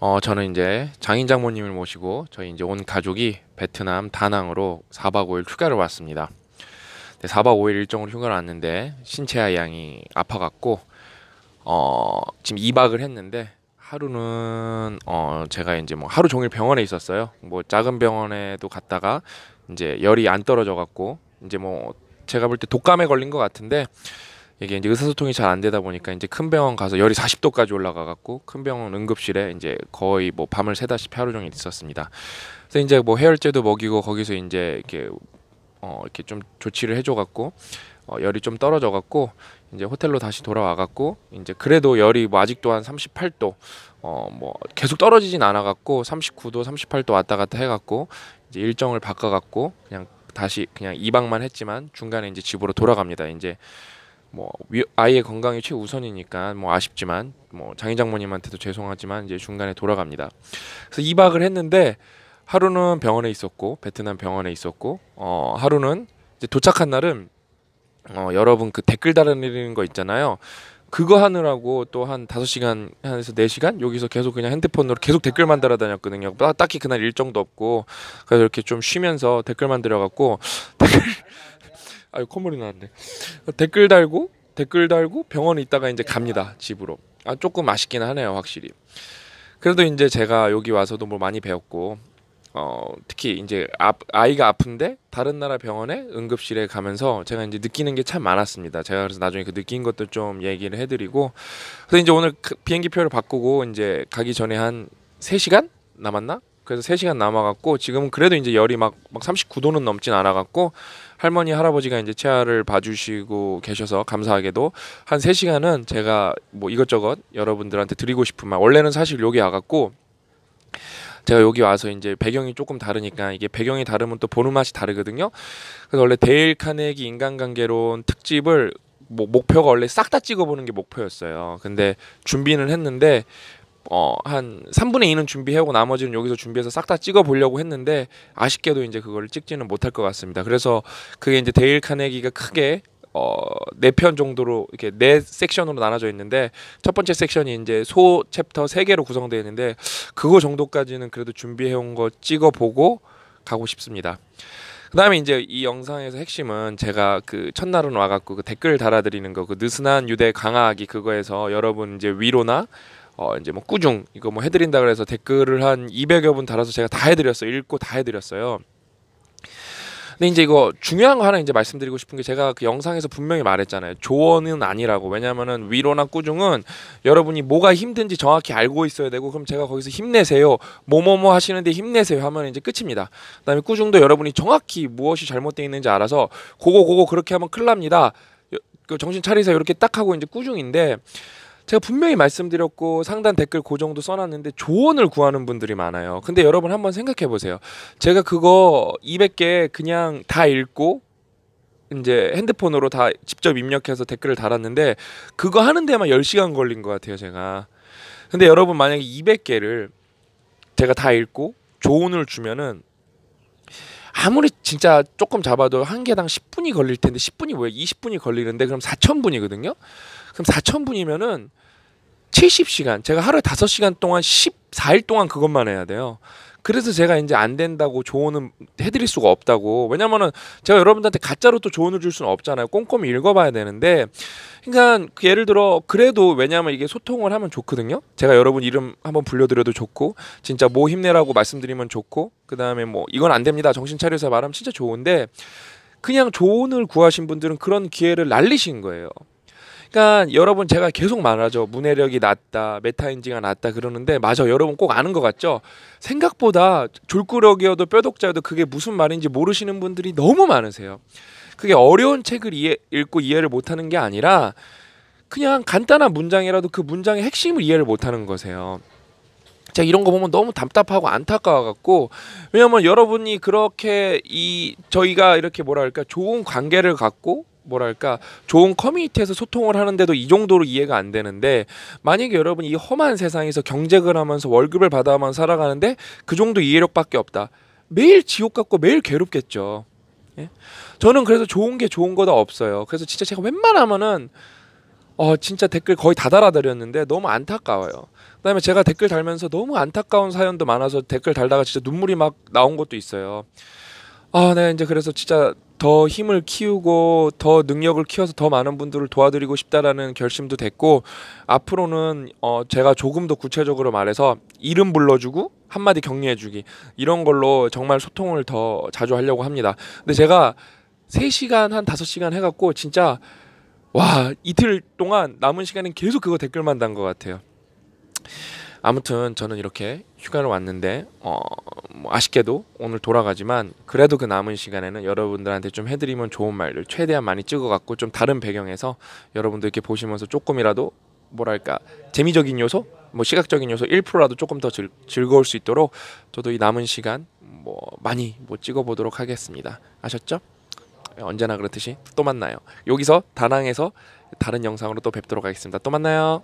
어, 저는 이제 장인 장모님을 모시고 저희 이제 온 가족이 베트남 다낭으로 4박 5일 휴가를 왔습니다. 네, 4박 5일 일정으로 휴가를 왔는데 신체아 양이 아파갖고 어, 지금 2박을 했는데 하루는 어, 제가 이제 뭐 하루 종일 병원에 있었어요. 뭐 작은 병원에도 갔다가 이제 열이 안 떨어져갖고 이제 뭐 제가 볼 때 독감에 걸린 것 같은데 이게 이제 의사소통이 잘 안 되다 보니까 이제 큰 병원 가서 열이 40도까지 올라가 갖고 큰 병원 응급실에 이제 거의 뭐 밤을 새다시피 하루 종일 있었습니다. 그래서 이제 뭐 해열제도 먹이고 거기서 이제 이렇게 어 이렇게 좀 조치를 해줘 갖고 어 열이 좀 떨어져 갖고 이제 호텔로 다시 돌아와 갖고 이제 그래도 열이 뭐 아직도 한 38도 어 뭐 계속 떨어지진 않아 갖고 39도 38도 왔다 갔다 해 갖고 이제 일정을 바꿔 갖고 그냥 다시 그냥 이방만 했지만 중간에 이제 집으로 돌아갑니다. 이제 뭐 위, 아이의 건강이 최우선이니까 뭐 아쉽지만 뭐 장인 장모님한테도 죄송하지만 이제 중간에 돌아갑니다. 그래서 2박을 했는데 하루는 병원에 있었고 베트남 병원에 있었고 어 하루는 이제 도착한 날은 어 여러분 그 댓글 달아내리는 거 있잖아요. 그거 하느라고 또 한 5시간 한에서 4시간 여기서 계속 그냥 핸드폰으로 계속 댓글만 달아다녔거든요. 뭐 딱히 그날 일정도 없고 그래서 이렇게 좀 쉬면서 댓글만 들어갔고 댓글 아유 콧물이 나는데 댓글 달고 댓글 달고 병원에 있다가 이제 네. 갑니다 집으로 아 조금 아쉽긴 하네요 확실히 그래도 이제 제가 여기 와서도 뭐 많이 배웠고 어 특히 이제 아, 아이가 아픈데 다른 나라 병원에 응급실에 가면서 제가 이제 느끼는 게 참 많았습니다 제가 그래서 나중에 그 느낀 것도 좀 얘기를 해드리고 그래서 이제 오늘 그 비행기 표를 바꾸고 이제 가기 전에 한 세시간 남았나 그래서 3시간 남아갖고 지금은 그래도 이제 열이 막, 막 39도는 넘진 않아갖고 할머니 할아버지가 이제 치아를 봐주시고 계셔서 감사하게도 한 3시간은 제가 뭐 이것저것 여러분들한테 드리고 싶은 말 원래는 사실 여기 와갖고 제가 여기 와서 이제 배경이 조금 다르니까 이게 배경이 다르면 또 보는 맛이 다르거든요. 그래서 원래 데일 카네기 인간관계론 특집을 뭐 목표가 원래 싹 다 찍어보는 게 목표였어요. 근데 준비는 했는데 어, 한 3분의 2는 준비하고 나머지는 여기서 준비해서 싹 다 찍어 보려고 했는데 아쉽게도 이제 그걸 찍지는 못할 것 같습니다. 그래서 그게 이제 데일 카네기가 크게 어, 네 편 정도로 이렇게 네 섹션으로 나눠져 있는데 첫 번째 섹션이 이제 소 챕터 세 개로 구성되어 있는데 그거 정도까지는 그래도 준비해 온 거 찍어 보고 가고 싶습니다. 그다음에 이제 이 영상에서 핵심은 제가 그 첫날은 와갖고 그 댓글 달아드리는 거 그 느슨한 유대 강화하기 그거에서 여러분 이제 위로나 어 이제 뭐 꾸중 이거 뭐 해드린다 그래서 댓글을 한 200여 분 달아서 제가 다 해드렸어요. 읽고 다 해드렸어요. 근데 이제 이거 중요한 거 하나 이제 말씀드리고 싶은 게 제가 그 영상에서 분명히 말했잖아요. 조언은 아니라고. 왜냐면은 위로나 꾸중은 여러분이 뭐가 힘든지 정확히 알고 있어야 되고 그럼 제가 거기서 힘내세요. 뭐뭐뭐 하시는데 힘내세요 하면 이제 끝입니다. 그다음에 꾸중도 여러분이 정확히 무엇이 잘못되어 있는지 알아서 고고고고 그렇게 하면 큰일 납니다. 그 정신 차리세요 이렇게 딱 하고 이제 꾸중인데 제가 분명히 말씀드렸고 상단 댓글 고정도 써놨는데 조언을 구하는 분들이 많아요. 근데 여러분 한번 생각해 보세요. 제가 그거 200개 그냥 다 읽고 이제 핸드폰으로 다 직접 입력해서 댓글을 달았는데 그거 하는 데만 10시간 걸린 것 같아요, 제가. 근데 여러분 만약에 200개를 제가 다 읽고 조언을 주면은 아무리 진짜 조금 잡아도 한 개당 10분이 걸릴 텐데 10분이 뭐야요 20분이 걸리는데 그럼 4,000분이거든요. 그럼 4,000분이면은 70시간. 제가 하루에 5시간 동안 14일 동안 그것만 해야 돼요. 그래서 제가 이제 안 된다고 조언은 해드릴 수가 없다고. 왜냐면은 제가 여러분들한테 가짜로 또 조언을 줄 수는 없잖아요. 꼼꼼히 읽어봐야 되는데. 그러니까 그 예를 들어 그래도 왜냐하면 이게 소통을 하면 좋거든요. 제가 여러분 이름 한번 불려드려도 좋고 진짜 뭐 힘내라고 말씀드리면 좋고 그 다음에 뭐 이건 안 됩니다. 정신 차려서 말하면 진짜 좋은데 그냥 조언을 구하신 분들은 그런 기회를 날리신 거예요. 그러니까 여러분 제가 계속 말하죠. 문해력이 낮다, 메타인지가 낮다 그러는데 맞아. 여러분 꼭 아는 것 같죠? 생각보다 졸꾸러기여도 뼈독자여도 그게 무슨 말인지 모르시는 분들이 너무 많으세요. 그게 어려운 책을 이해, 읽고 이해를 못하는 게 아니라 그냥 간단한 문장이라도 그 문장의 핵심을 이해를 못하는 거세요. 자 이런 거 보면 너무 답답하고 안타까워갖고 왜냐면 여러분이 그렇게 이 저희가 이렇게 뭐랄까 좋은 관계를 갖고 뭐랄까 좋은 커뮤니티에서 소통을 하는데도 이 정도로 이해가 안 되는데 만약에 여러분이 험한 세상에서 경쟁을 하면서 월급을 받아만 살아가는데 그 정도 이해력밖에 없다. 매일 지옥 같고 매일 괴롭겠죠. 예? 저는 그래서 좋은 게 좋은 거다 없어요. 그래서 진짜 제가 웬만하면은 어 진짜 댓글 거의 다 달아드렸는데 너무 안타까워요. 그다음에 제가 댓글 달면서 너무 안타까운 사연도 많아서 댓글 달다가 진짜 눈물이 막 나온 것도 있어요. 아, 네 이제 그래서 진짜 더 힘을 키우고 더 능력을 키워서 더 많은 분들을 도와드리고 싶다라는 결심도 됐고 앞으로는 어 제가 조금 더 구체적으로 말해서 이름 불러주고 한마디 격려해주기 이런 걸로 정말 소통을 더 자주 하려고 합니다. 근데 제가 3시간 한 5시간 해갖고 진짜 와 이틀 동안 남은 시간은 계속 그거 댓글만 단 것 같아요. 아무튼 저는 이렇게 휴가를 왔는데 어, 뭐 아쉽게도 오늘 돌아가지만 그래도 그 남은 시간에는 여러분들한테 좀 해드리면 좋은 말들 최대한 많이 찍어갖고 좀 다른 배경에서 여러분들 이렇게 보시면서 조금이라도 뭐랄까 재미적인 요소 뭐 시각적인 요소 1%라도 조금 더 즐, 즐거울 수 있도록 저도 이 남은 시간 뭐 많이 뭐 찍어보도록 하겠습니다 아셨죠? 네, 언제나 그렇듯이 또 만나요 여기서 다낭에서 다른 영상으로 또 뵙도록 하겠습니다 또 만나요